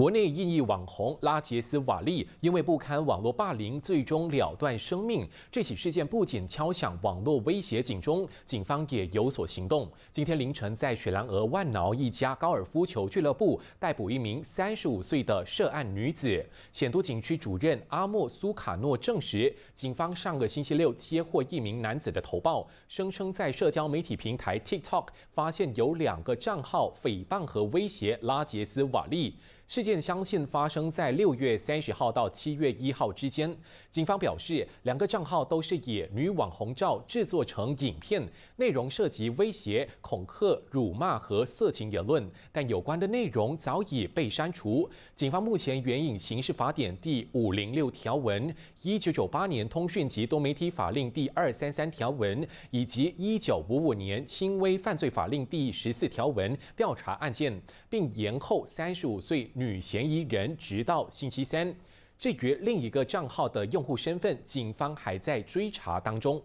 国内印裔网红拉杰斯瓦利因为不堪网络霸凌，最终了断生命。这起事件不仅敲响网络威胁警钟，警方也有所行动。今天凌晨，在雪兰莪万挠一家高尔夫球俱乐部逮捕一名三十五岁的涉案女子。显都警区主任阿莫苏卡诺证实，警方上个星期六接获一名男子的投报，声称在社交媒体平台 TikTok 发现有两个账号诽谤和威胁拉杰斯瓦利。事件相信发生在六月三十号到七月一号之间。警方表示，两个账号都是以女网红照制作成影片，内容涉及威胁、恐吓、辱骂和色情言论，但有关的内容早已被删除。警方目前援引《刑事法典》第五零六条文、一九九八年《通讯及多媒体法令》第二三三条文以及一九五五年《轻微犯罪法令》第十四条文调查案件，并延后三十五岁。女嫌疑人直到星期三。至于另一个账号的用户身份，警方还在追查当中。